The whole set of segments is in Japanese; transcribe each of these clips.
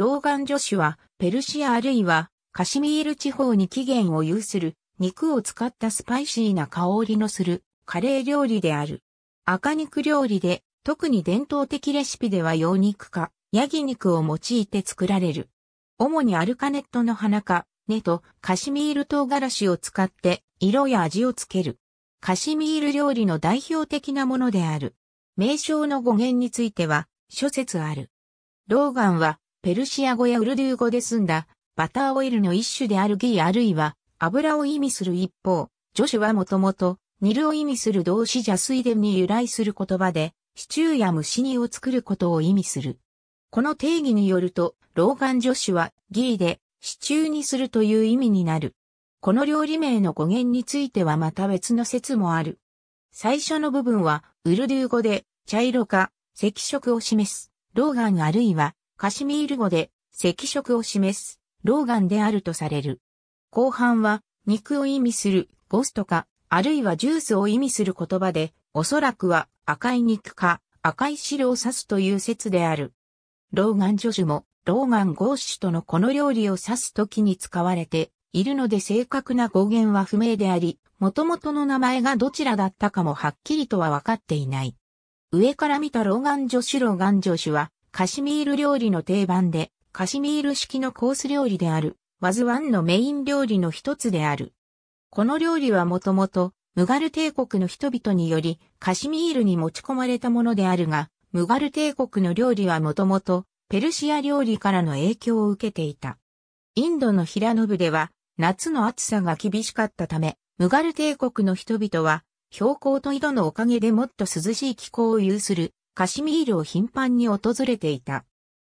老眼女子は、ペルシアあるいは、カシミール地方に起源を有する、肉を使ったスパイシーな香りのする、カレー料理である。赤肉料理で、特に伝統的レシピでは羊肉か、ヤギ肉を用いて作られる。主にアルカネットの花か、根とカシミール唐辛子を使って色や味をつける。カシミール料理の代表的なものである。名称の語源については諸説ある。ローガンはペルシア語やウルドゥー語で済んだ、バターオイルの一種であるギーあるいは、油を意味する一方、ジョシュはもともと、煮るを意味する動詞邪水でに由来する言葉で、シチューや蒸し煮を作ることを意味する。この定義によると、老眼女子は、ギーで、シチューにするという意味になる。この料理名の語源についてはまた別の説もある。最初の部分は、ウルドゥー語で、茶色か、赤色を示す、老眼あるいは、カシミール語で赤色を示すローガンであるとされる。後半は肉を意味するゴスとか、あるいはジュースを意味する言葉で、おそらくは赤い肉か赤い汁を指すという説である。ローガン助手もローガンゴーシュとのこの料理を指す時に使われているので正確な語源は不明であり、元々の名前がどちらだったかもはっきりとは分かっていない。上から見たローガン助手ローガン助手はカシミール料理の定番で、カシミール式のコース料理である、ワズワンのメイン料理の一つである。この料理はもともと、ムガル帝国の人々により、カシミールに持ち込まれたものであるが、ムガル帝国の料理はもともと、ペルシア料理からの影響を受けていた。インドの平野部では、夏の暑さが厳しかったため、ムガル帝国の人々は、標高と井戸のおかげでもっと涼しい気候を有するカシミールを頻繁に訪れていた。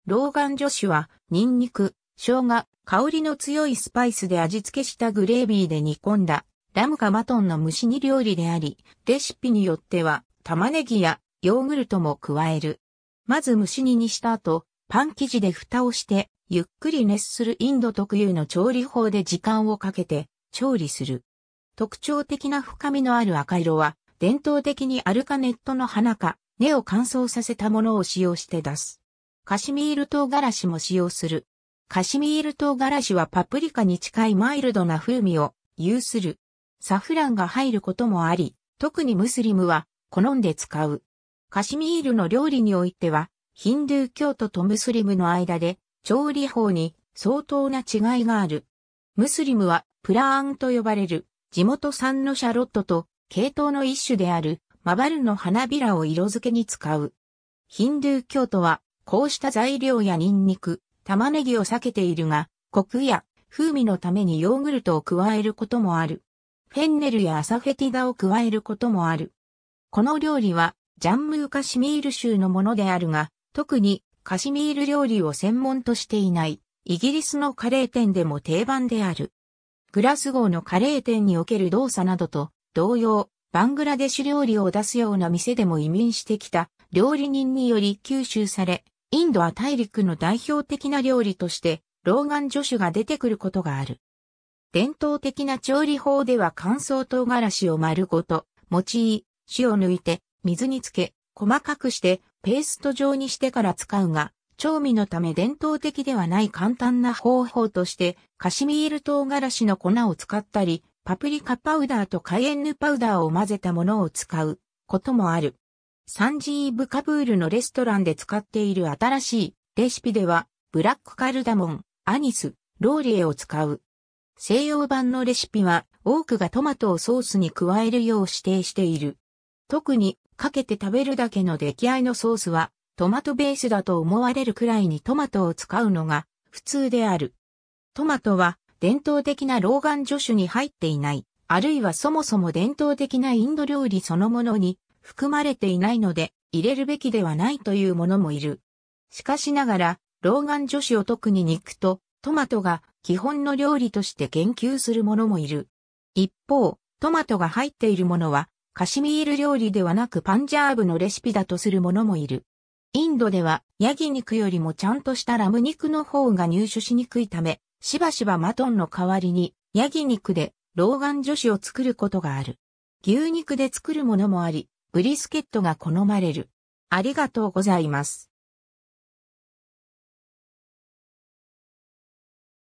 老眼女子は、ニンニク、生姜、香りの強いスパイスで味付けしたグレービーで煮込んだ、ラムかマトンの蒸し煮料理であり、レシピによっては、玉ねぎやヨーグルトも加える。まず蒸し煮にした後、パン生地で蓋をして、ゆっくり熱するインド特有の調理法で時間をかけて調理する。特徴的な深みのある赤色は、伝統的にアルカネットの花か、根を乾燥させたものを使用して出す。カシミール唐辛子も使用する。カシミール唐辛子はパプリカに近いマイルドな風味を有する。サフランが入ることもあり、特にムスリムは好んで使う。カシミールの料理においては、ヒンドゥー教徒とムスリムの間で調理法に相当な違いがある。ムスリムはプラーンと呼ばれる地元産のシャロットと系統の一種であるマバルの花びらを色付けに使う。ヒンドゥー教徒は、こうした材料やニンニク、玉ねぎを避けているが、コクや風味のためにヨーグルトを加えることもある。フェンネルやアサフェティダを加えることもある。この料理は、ジャンムーカシミール州のものであるが、特にカシミール料理を専門としていない、イギリスのカレー店でも定番である。グラスゴーのカレー店における動作などと同様、バングラデシュ料理を出すような店でも移民してきた料理人により吸収され、インドア大陸の代表的な料理として老眼助手が出てくることがある。伝統的な調理法では乾燥唐辛子を丸ごと用い、塩を抜いて水につけ、細かくしてペースト状にしてから使うが、調味のため伝統的ではない簡単な方法として、カシミール唐辛子の粉を使ったり、パプリカパウダーとカイエンヌパウダーを混ぜたものを使うこともある。サンジーブ・カブールのレストランで使っている新しいレシピでは、ブラックカルダモン、アニス、ローリエを使う。西洋版のレシピは多くがトマトをソースに加えるよう指定している。特にかけて食べるだけの出来合いのソースはトマトベースだと思われるくらいにトマトを使うのが普通である。トマトは伝統的な老眼助手に入っていない、あるいはそもそも伝統的なインド料理そのものに含まれていないので入れるべきではないというものもいる。しかしながら、老眼助手を特に肉とトマトが基本の料理として研究するものもいる。一方、トマトが入っているものは、カシミール料理ではなくパンジャーブのレシピだとするものもいる。インドでは、ヤギ肉よりもちゃんとしたラム肉の方が入手しにくいため、しばしばマトンの代わりに、ヤギ肉で老眼女子を作ることがある。牛肉で作るものもあり、ブリスケットが好まれる。ありがとうございます。